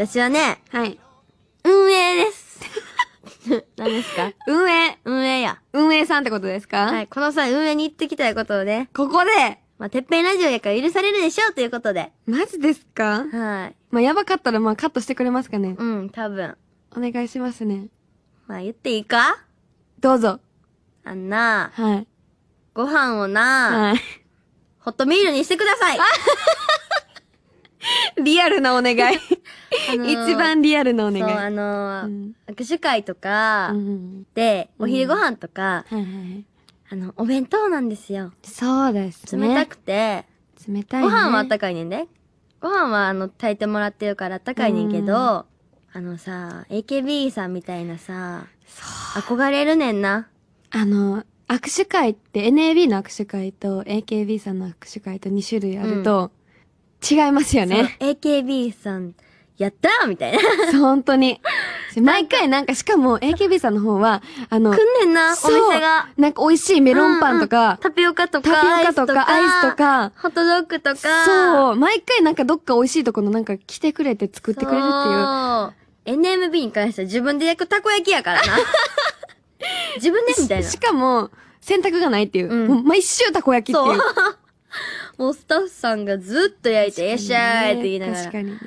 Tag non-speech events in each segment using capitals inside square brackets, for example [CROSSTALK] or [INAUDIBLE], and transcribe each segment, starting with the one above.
私はね、はい。運営です。[LAUGHS] 何ですか運営。運営や。運営さんってことですかはい。この際運営に行ってきたいことをね。ここでまあ、てっぺんラジオやから許されるでしょうということで。マジですかはい。まあ、やばかったらまカットしてくれますかねうん、多分。お願いしますね。まあ、言っていいかどうぞ。あんなはい。ご飯をなはい。ホットミールにしてくださいリアルなお願い一番リアルのお願い。そう、あのーうん、握手会とか、で、お昼ご飯とか、あの、お弁当なんですよ。そうですね。冷たくて、冷たい、ね、ご飯はあったかいねんで、ね。ご飯はあの、炊いてもらってるからあったかいねんけど、あのさ、AKB さんみたいなさ、憧れるねんな。あの、握手会って NAB の握手会と AKB さんの握手会と2種類あると、うん、違いますよね。AKB さんやったーみたいな。[LAUGHS] そう、本当に。[LAUGHS] 毎回なんか、しかも AKB さんの方は、あの、来んねんな、お店が。なんか美味しいメロンパンとか、うんうん、タピオカとか、タピオカとか、アイスとか、ホットドッグとか。そう、毎回なんかどっか美味しいとこのなんか来てくれて作ってくれるっていう。NMB に関しては自分で焼くたこ焼きやからな。[LAUGHS] 自分でみたいなし。しかも、選択がないっていう。うん、う毎週たこ焼きっていう。もうスタッフさんがずっと焼いて、よっしゃーいって言いながら。確かにね。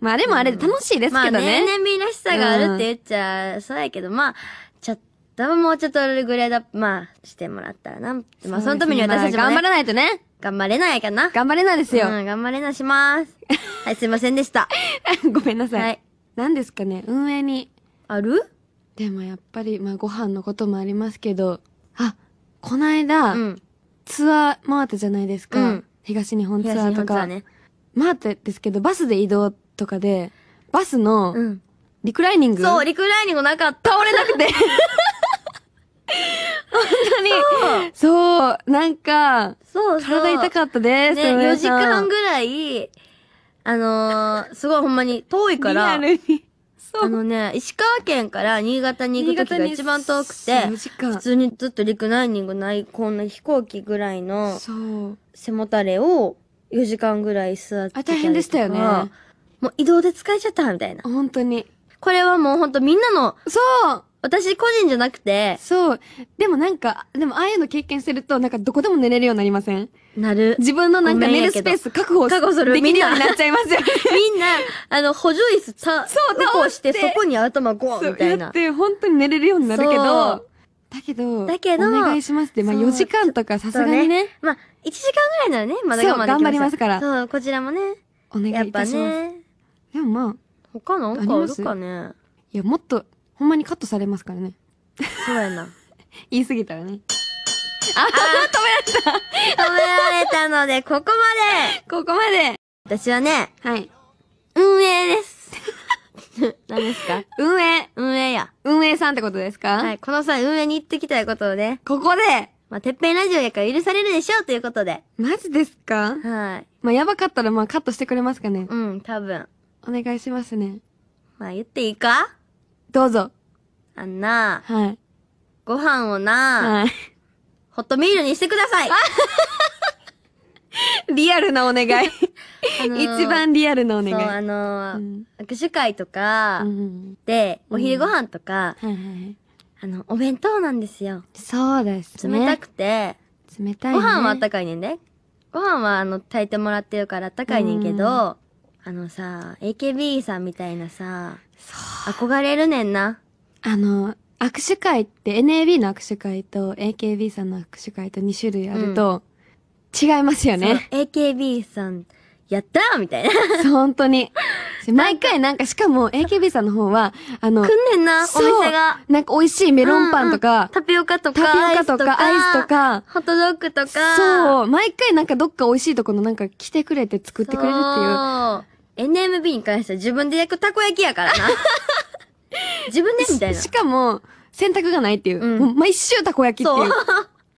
まあ、あれもあれで楽しいですけどね。まあ、年々みんしさがあるって言っちゃ、そうやけど、まあ、ちょっと、もうちょっとグレード、まあ、してもらったらな。まあ、そのために私たちも、頑張らないとね。頑張れないかな。頑張れないですよ。うん、頑張れなしまーす。[LAUGHS] はい、すいませんでした。ごめんなさい。はい。何ですかね、運営に。あるでもやっぱり、まあ、ご飯のこともありますけど、あ、こないだ、うん、ツアー回ったじゃないですか。うん東日本ツアーとか、ね、まあってですけど、バスで移動とかで、バスの、リクライニング、うん、そう、リクライニングなんか倒れなくて。本当にそう。なんか、そうそう体痛かったです。ね、4時間ぐらい、あのー、すごいほんまに遠いから、リアルにあのね、石川県から新潟に行くきが一番遠くて、普通にずっとリクライニングない、こんな飛行機ぐらいの、背もたれを4時間ぐらい座ってあ、大変でしたよね。もう移動で疲れちゃったみたいな。本当に。これはもう本当みんなの、そう私個人じゃなくて、そう。でもなんか、でもああいうの経験してると、なんかどこでも寝れるようになりませんなる。自分のなんか寝るスペース確保確保するできるようになっちゃいますよ [LAUGHS] みんな、あの、補助椅子さ、そう、倒して、そこに頭ゴーンみたいな。そうやって、本当に寝れるようになるけど、だけど、だけど、お願いしますって、まあ4時間とかさすがにね。まあ、1時間ぐらいならね、まだ頑張りますから。そう、こちらもね。お願いいたします。やっぱね。でもまあ。他なんかあるかね。いや、もっとほんまにカットされますからね。そうやな。[LAUGHS] 言い過ぎたらね。あ、止められた止められたので、ここまでここまで私はね、はい。運営です。[LAUGHS] 何ですか運営。運営や。運営さんってことですかはい。この際、運営に行ってきたいことをね。ここでまあ、てっぺんラジオやから許されるでしょうということで。マジですかはい。まあ、やばかったら、まあ、カットしてくれますかねうん、多分。お願いしますね。まあ、言っていいかどうぞ。あんな、はい。ご飯をな、はい。ホットミールにしてください。[LAUGHS] リアルなお願い。[LAUGHS] あのー一番リアルなお願そう、あのーうん握手会とかうんで、お昼ご飯とか、あの、お弁当なんですよ。そうですね。冷たくて、冷たい、ね。ご飯はあったかいねんで。ご飯はあの、炊いてもらってるからあったかいねんけど、あのさ、AKB さんみたいなさ、憧れるねんな。あの、握手会って NAB の握手会と AKB さんの握手会と2種類あると、うん、違いますよね。AKB さん、やったーみたいな。本当に。[LAUGHS] 毎回なんか、しかも AKB さんの方は、あの、来んねんな、お店が。なんか美味しいメロンパンとか、うんうん、タピオカとか、タピオカとか、アイスとか、ホットドッグとか。そう、毎回なんかどっか美味しいとこのなんか来てくれて作ってくれるっていう。NMB に関しては自分で焼くたこ焼きやからな。[LAUGHS] 自分でみたいな。しかも、選択がないっていう。うんもう毎週たこ焼きっていう。